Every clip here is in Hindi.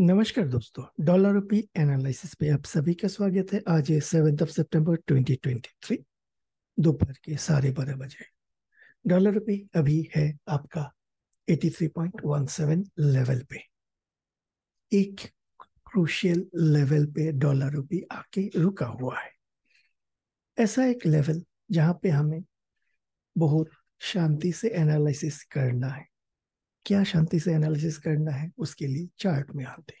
नमस्कार दोस्तों डॉलर रुपी एनालिसिस पे आप सभी का स्वागत है आज सेवेंथ ऑफ सितंबर 2023 दोपहर के साढ़े बारह बजे डॉलर रुपी अभी है आपका 83.17 लेवल पे एक क्रूशियल लेवल पे डॉलर रुपी आके रुका हुआ है ऐसा एक लेवल जहाँ पे हमें बहुत शांति से एनालिसिस करना है क्या शांति से एनालिसिस करना है उसके लिए चार्ट में आते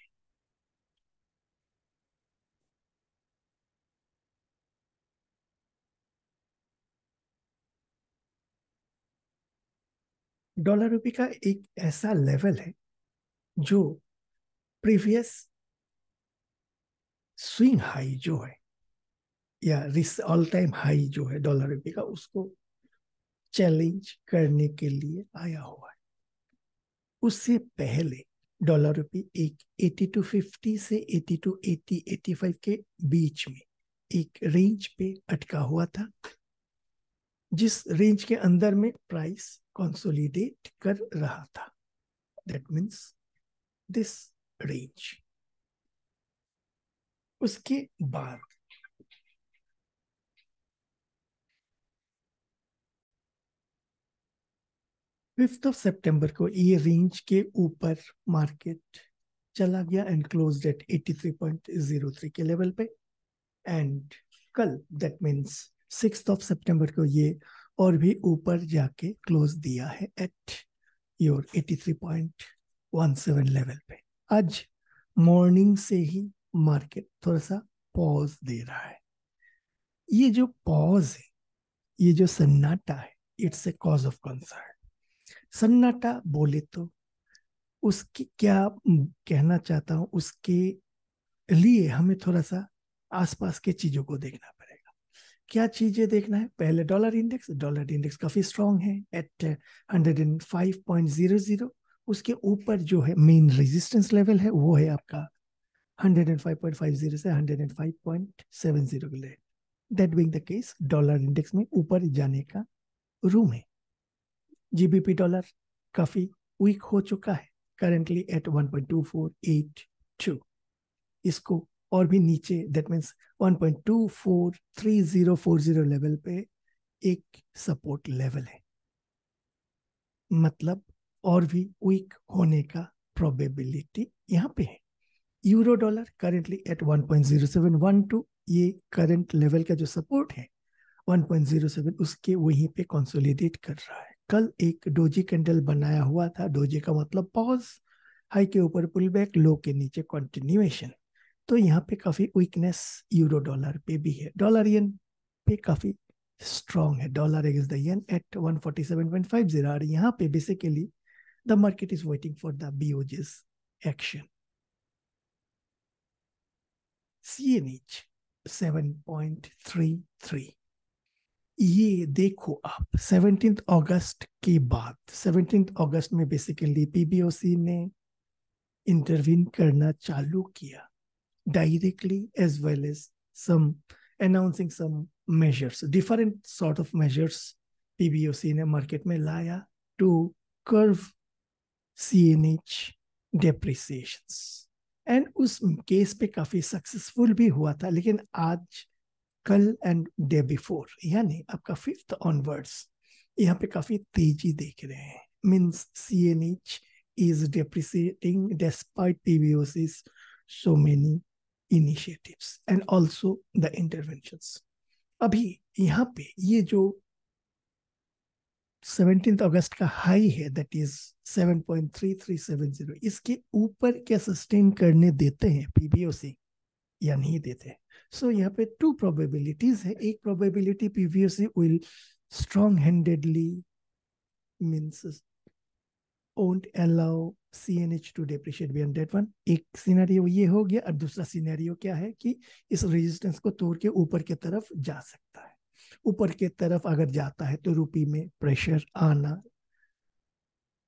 हैं डॉलर रुपये का एक ऐसा लेवल है जो प्रीवियस स्विंग हाई जो है या ऑल टाइम हाई जो है डॉलर रुपये का उसको चैलेंज करने के लिए आया हुआ है उससे पहले डॉलर रुपी एक एटी टू फिफ्टी से eighty two eighty eighty five के बीच में एक रेंज पे अटका हुआ था जिस रेंज के अंदर में प्राइस कंसोलिडेट कर रहा था दैट मींस दिस रेंज उसके बाद फिफ्थ ऑफ सितंबर को ये रेंज के ऊपर मार्केट चला गया एंड क्लोज एट 83.03 के लेवल पे एंड कल दैट मीन्स सिक्स ऑफ सितंबर को ये और भी ऊपर जाके क्लोज दिया है एट योर 83.17 लेवल पे आज मॉर्निंग से ही मार्केट थोड़ा सा पॉज दे रहा है ये जो पॉज है ये जो सन्नाटा है it's a cause of concern सन्नाटा बोले तो उसकी क्या कहना चाहता हूं उसके लिए हमें थोड़ा सा आसपास के चीजों को देखना पड़ेगा क्या चीजें देखना है पहले डॉलर इंडेक्स डॉलर इंडेक्स काफी स्ट्रांग है eight hundred and five point zero zero उसके ऊपर जो है मेन रेजिस्टेंस लेवल है वो है आपका जीरो oh से जीरो oh के लिए that being the case dollar index में ऊपर जाने का रूम है जीबीपी डॉलर काफ़ी वीक हो चुका है करेंटली एट 1.2482 इसको और भी नीचे दैट मीन्स 1.243040 लेवल पे एक सपोर्ट लेवल है मतलब और भी वीक होने का प्रोबेबिलिटी यहाँ पे है यूरो डॉलर करेंटली एट 1.0712 ये करंट लेवल का जो सपोर्ट है 1.07 उसके वहीं पे कंसोलिडेट कर रहा है कल एक डोजी कैंडल बनाया हुआ था डोजी का मतलब पॉज हाई के ऊपर पुल बैक लो के नीचे कंटिन्यूएशन तो यहाँ पे काफ़ी वीकनेस यूरो डॉलर पे भी है डॉलर येन पे काफ़ी स्ट्रॉन्ग है dollar is the yen at 147.50 और यहाँ पे basically the market is waiting for the BOJ's action C N H seven point three three ये देखो आप सेवनटीन अगस्त के बाद सेवनटीन अगस्त में बेसिकली पीबीओसी ने इंटरवीन करना चालू किया directly as well as some announcing some measures different sort of measures PBOC ने मार्केट में लाया to curb C N H depreciation and उस केस पे काफ़ी सक्सेसफुल भी हुआ था लेकिन आज कल एंड डे बिफोर यानी आपका फिफ्थ ऑनवर्ड्स यहाँ पे काफी तेजी देख रहे हैं means C N H is depreciating despite टीबीओसिस so many initiatives and also the intervention अभी यहाँ पे ये जो सेवनटीन अगस्त का हाई है that is seven seven point three three zero इसके ऊपर क्या सस्टेन करने देते हैं पीबीओसी या नहीं देते हैं सो यहाँ पे टू प्रोबेबिलिटीज है एक probability PBOC will strong handedly means C N H to depreciate beyond that one एक सिनेरियो ये हो गया और दूसरा सिनेरियो क्या है कि इस रेजिस्टेंस को तोड़ के ऊपर की तरफ जा सकता है ऊपर की तरफ अगर जाता है तो रूपी में प्रेशर आना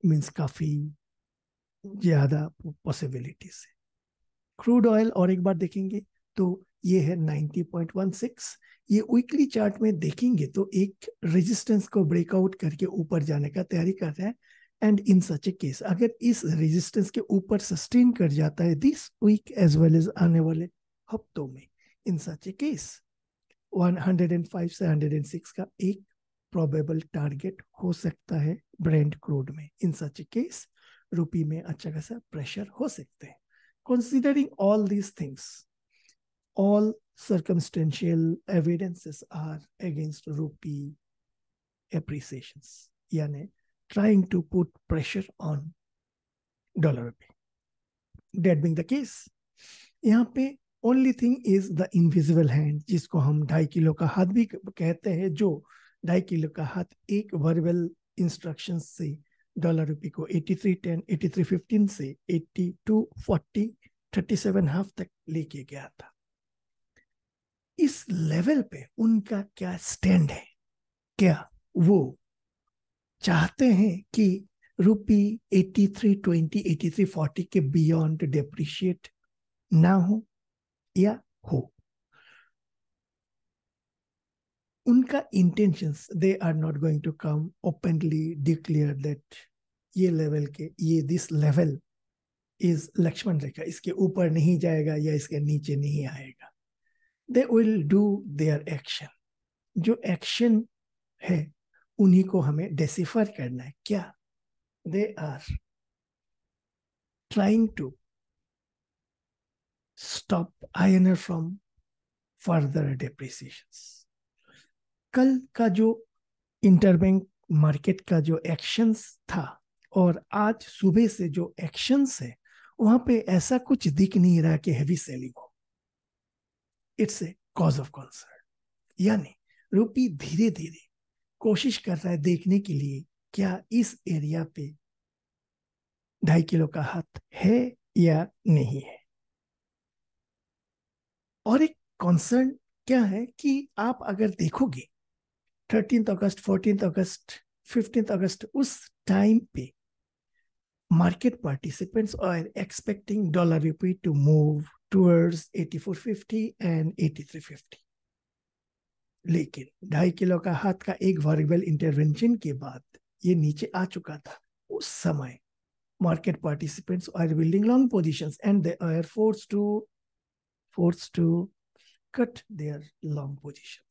मीन्स काफी ज्यादा पॉसिबिलिटीज है क्रूड ऑयल और एक बार देखेंगे तो ये है 90.16 ये वीकली चार्ट में देखेंगे तो एक रेजिस्टेंस को ब्रेकआउट करके ऊपर जाने का तैयारी कर रहे हैं and in such a case अगर इस रेजिस्टेंस के ऊपर सस्टेन कर जाता है this week as well as आने वाले हफ्तों में इन सच ए केस 105 से 106 का एक प्रोबेबल टारगेट हो सकता है ब्रेंड क्रूड में इन सच ए केस रुपी में अच्छा खासा प्रेशर हो सकते हैं considering all these things all circumstantial evidences are against rupee appreciations, yani trying to put pressure on dollar rupee. That being the case, यहाँ पे only thing is the invisible hand जिसको हम ढाई किलो का हाथ भी कहते हैं जो ढाई किलो का हाथ एक verbal instructions से डॉलर रुपी को 8310, 8315 से 8240, 37.5 तक लेके गया था इस लेवल पे उनका क्या स्टैंड है क्या वो चाहते हैं कि rupee eighty three twenty eighty three forty के बियॉन्ड डेप्रिशिएट ना हो या हो उनका intentions they are not going to come openly declare that ये लेवल के ये this level is Lakshman Rekha इसके ऊपर नहीं जाएगा या इसके नीचे नहीं आएगा they will do their action जो एक्शन है उन्हीं को हमें डेसिफर करना है क्या they are trying to stop INR from further depreciation कल का जो इंटरबैंक मार्केट का जो एक्शंस था और आज सुबह से जो एक्शंस है वहां पे ऐसा कुछ दिख नहीं रहा कि हैवी सेलिंग हो it's a cause of concern यानी रूपी धीरे धीरे कोशिश कर रहा है देखने के लिए क्या इस एरिया पे ढाई किलो का हाथ है या नहीं है और एक कॉन्सर्न क्या है कि आप अगर देखोगे थर्टीन अगस्त फोर्टीन अगस्त फिफ्टीन अगस्त उस टाइम पे market participants are expecting dollar rupee to move towards 8450 and 8350 लेकिन ढाई किलो का हाथ का एक वर्गवेल इंटरवेंशन के बाद ये नीचे आ चुका था उस समय market participants are building long positions and they are force to force to cut their long position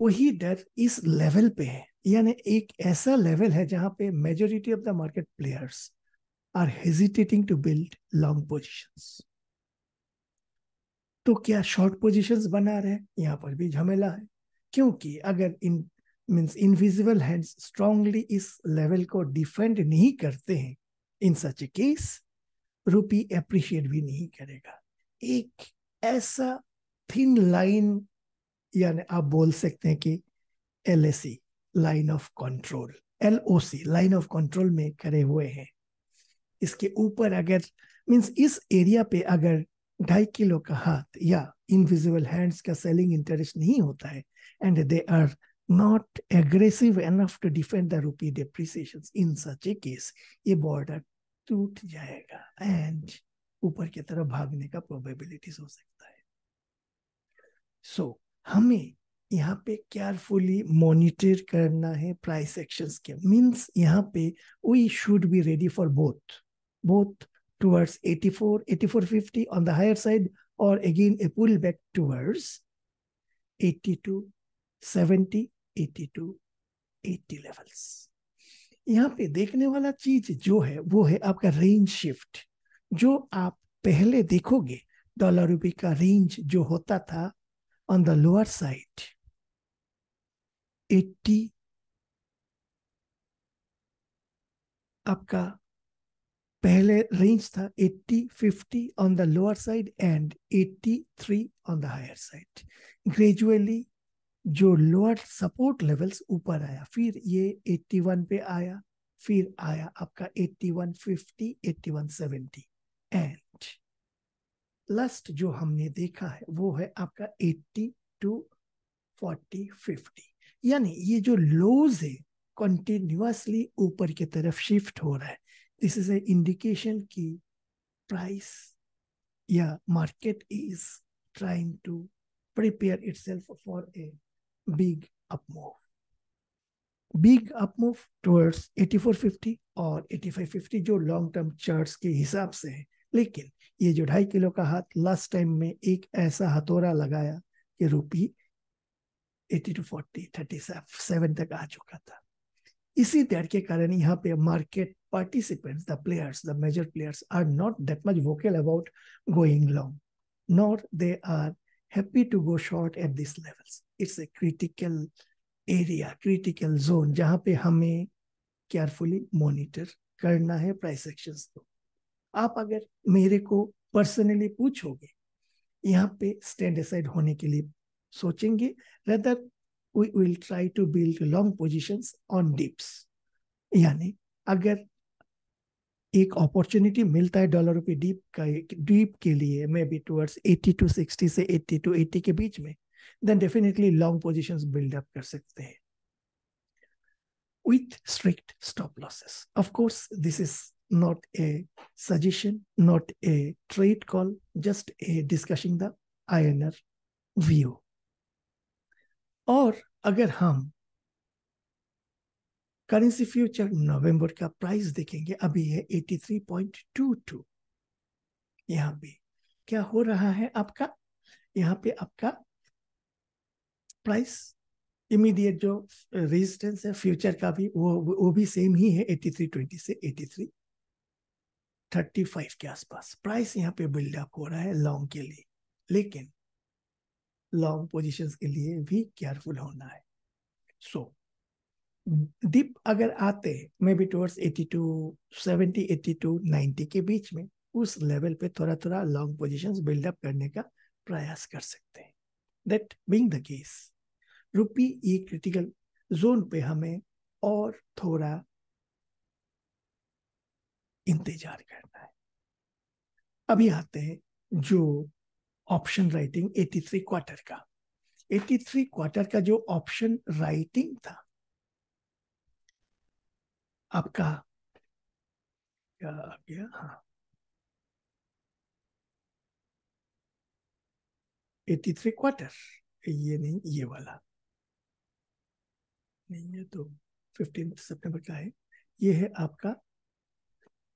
वही डर इस लेवल पे है यानी एक ऐसा लेवल है जहां पे majority of the market players are hesitating to build long positions. तो क्या शॉर्ट पोजीशंस बना रहे हैं यहाँ पर भी झमेला है क्योंकि अगर इन मीन्स इनविजिबल हैंड्स स्ट्रांगली इस लेवल को डिफेंड नहीं करते हैं इन सच ए केस रूपी अप्रिशिएट भी नहीं करेगा एक ऐसा थिन लाइन यानी आप बोल सकते हैं कि L line of control L line of control में करे हुए हैं इसके ऊपर अगर मीन्स इस एरिया पे अगर ढाई किलो का हाथ या इनविजिबल हैंड्स का सेलिंग इंटरेस्ट नहीं होता है and they are not aggressive enough to defend the rupee depreciations in such a case ये बॉर्डर टूट जाएगा एंड ऊपर की तरफ भागने का प्रोबेबिलिटीज हो सकता है so हमें यहाँ पे केयरफुली मॉनिटर करना है प्राइस एक्शंस के मींस यहाँ पे we should be ready for both both towards 84, 8450 on the higher side, or again a pullback towards 82, 70, 82, 80 levels. यहाँ पे देखने वाला चीज जो है वो है आपका रेंज शिफ्ट जो आप पहले देखोगे डॉलर रुपए का रेंज जो होता था ऑन द लोअर साइड 80 आपका पहले रेंज था 80 50 on the lower side and 83 on the higher side gradually जो लोअर सपोर्ट लेवल्स ऊपर आया फिर ये 81 पे आया फिर आया आपका 81 70 एंड लास्ट जो हमने देखा है वो है आपका 80 टू 40 50 यानी ये जो लोज है कंटिन्यूसली ऊपर की तरफ शिफ्ट हो रहा है दिस इज ए इंडिकेशन की प्राइस या market is trying to prepare itself for a big upmove big upmove towards eighty four fifty और एटी फाइव फिफ्टी जो लॉन्ग टर्म चार्ट के हिसाब से है लेकिन ये जो ढाई किलो का हाथ लास्ट टाइम में एक ऐसा हथौरा लगाया कि rupee eighty two forty thirty seven तक आ चुका था इसी डैट के कारण यहाँ पे market participants, the players, the major players are not that much vocal about going long, nor they are happy to go short at these levels. It's a critical area, critical zone, जहां पे हमें carefully monitor करना है price actions को. आप अगर मेरे को पर्सनली पूछोगे यहाँ पे स्टैंड असाइड होने के लिए सोचेंगे rather we will try to build long positions on dips यानी अगर एक अपॉर्चुनिटी मिलता है डॉलर रुपये डीप का डीप के लिए मे बी टूवर्ड्स 80 टू 60 से 80 टू 80 के बीच में then definitely long position buildup कर सकते हैं with strict stop losses. Of course, this is not a suggestion, not a trade call, just a discussing the INR view. और अगर हम करेंसी फ्यूचर नवंबर का प्राइस देखेंगे अभी है 83.22 यहां पे क्या हो रहा है आपका यहां पे आपका प्राइस इमीडिएट जो रेजिस्टेंस है फ्यूचर का भी वो वो भी सेम ही है 83.20 से 83.35 के आसपास प्राइस यहां पे बिल्डअप हो रहा है लॉन्ग के लिए लेकिन लॉन्ग पोजिशन के लिए भी केयरफुल होना है सो so, डिप अगर आते maybe towards eighty two seventy 70 to ninety के बीच में उस लेवल पे थोड़ा थोड़ा लॉन्ग पोजिशन बिल्डअप करने का प्रयास कर सकते हैं that being the case rupee ये क्रिटिकल जोन पे हमें और थोड़ा इंतजार करना है अभी आते हैं जो ऑप्शन राइटिंग 83 क्वार्टर का 83 क्वार्टर का जो ऑप्शन राइटिंग था आपका क्या आ गया हाँ 83 क्वार्टर ये नहीं ये वाला नहीं है तो फिफ्टीन सितंबर का है ये है आपका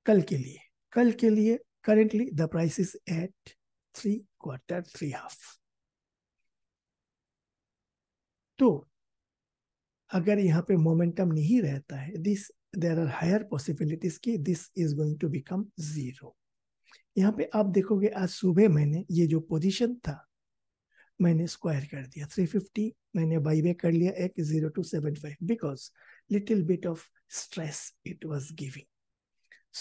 कल के लिए कल के लिए currently the price is at three quarter, three half. तो अगर यहाँ पे मोमेंटम नहीं रहता है this there are higher possibilities की this is going to become zero यहाँ पे आप देखोगे आज सुबह मैंने ये जो पोजीशन था मैंने स्क्वायर कर दिया 350 मैंने बाई बे कर लिया एक zero two seven five because little bit of stress it was giving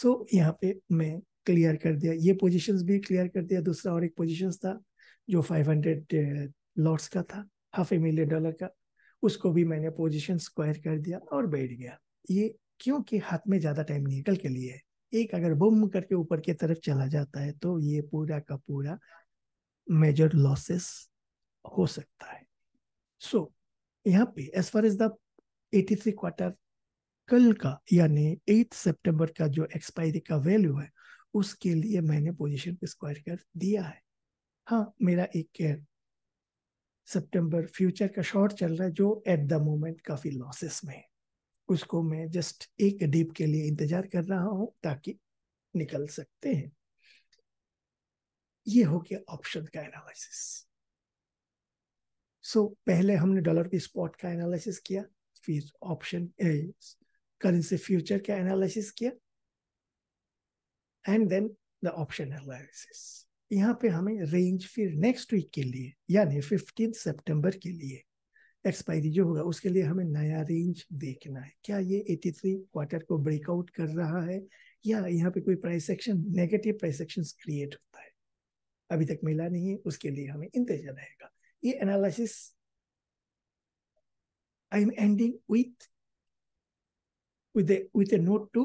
so यहाँ पे मैं क्लियर कर दिया ये पोजीशंस भी क्लियर कर दिया दूसरा और एक पोजीशंस था जो 500 लॉट्स uh, का था हाफ ए मिलियन डॉलर का उसको भी मैंने पोजीशन स्क्वायर कर दिया और बैठ गया ये क्योंकि हाथ में ज़्यादा टाइम निकल के लिए है एक अगर बुम करके ऊपर की तरफ चला जाता है तो ये पूरा का पूरा मेजर लॉसेस हो सकता है सो so, यहाँ पे as far as the 83 quarter कल का यानी 8 सितंबर का जो एक्सपायरी का वैल्यू है उसके लिए मैंने पोजीशन को स्क्वायर कर दिया है हाँ मेरा एक केयर सितंबर फ्यूचर का शॉर्ट चल रहा है जो एट द मोमेंट काफ़ी लॉसेस में है उसको मैं जस्ट एक डीप के लिए इंतजार कर रहा हूँ ताकि निकल सकते हैं ये हो गया ऑप्शन का एनालिसिस सो so, पहले हमने डॉलर की स्पॉट का एनालिसिस किया फिर ऑप्शन करेंसी फ्यूचर का एनालिसिस किया and then the option analysis यहाँ पे हमें रेंज फिर नेक्स्ट वीक के लिए यानी फिफ्टीन सितंबर के लिए एक्सपायरी जो होगा उसके लिए हमें नया रेंज देखना है क्या ये 83 क्वार्टर को ब्रेकआउट कर रहा है या यहाँ पे कोई price action negative price action create होता है अभी तक मिला नहीं है उसके लिए हमें इंतजार रहेगा ये analysis I am ending with with a with a note to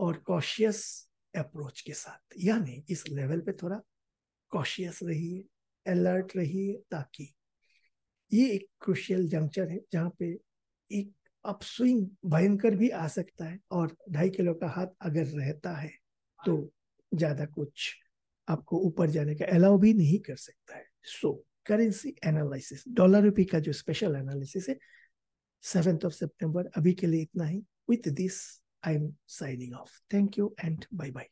और कॉशियस अप्रोच के साथ यानी इस लेवल पे थोड़ा कॉशियस रहिए अलर्ट रहिए ताकि ये एक क्रुशियल जंक्चर है जहाँ पे एक अपस्विंग भयंकर भी आ सकता है और ढाई किलो का हाथ अगर रहता है तो ज़्यादा कुछ आपको ऊपर जाने का अलाउ भी नहीं कर सकता है सो करेंसी एनालिसिस डॉलर रुपये का जो स्पेशल एनालिसिस है सेवेंथ ऑफ सितंबर अभी के लिए इतना ही with this I'm signing off. Thank you and bye bye.